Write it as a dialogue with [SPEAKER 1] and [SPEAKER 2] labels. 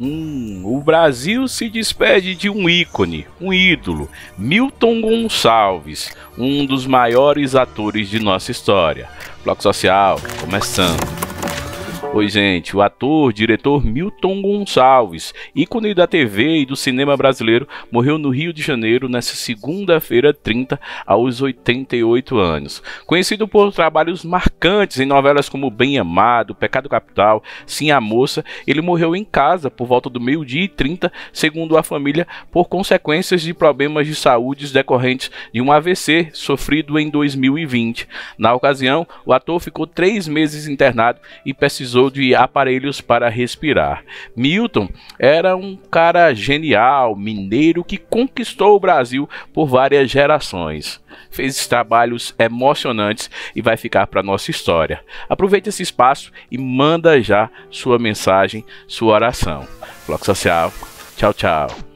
[SPEAKER 1] Hum, o Brasil se despede de um ícone, um ídolo, Milton Gonçalves, um dos maiores atores de nossa história. Bloco Social, começando. Oi, gente. O ator, diretor Milton Gonçalves, ícone da TV e do cinema brasileiro, morreu no Rio de Janeiro nesta segunda-feira 30, aos 88 anos. Conhecido por trabalhos marcantes em novelas como Bem Amado, Pecado Capital, Sim a Moça, ele morreu em casa por volta do meio-dia e 30, segundo a família, por consequências de problemas de saúde decorrentes de um AVC sofrido em 2020. Na ocasião, o ator ficou três meses internado e precisou precisou de aparelhos para respirar. Milton era um cara genial, mineiro que conquistou o Brasil por várias gerações. Fez trabalhos emocionantes e vai ficar para nossa história. Aproveite esse espaço e manda já sua mensagem, sua oração. Bloco Social, tchau, tchau.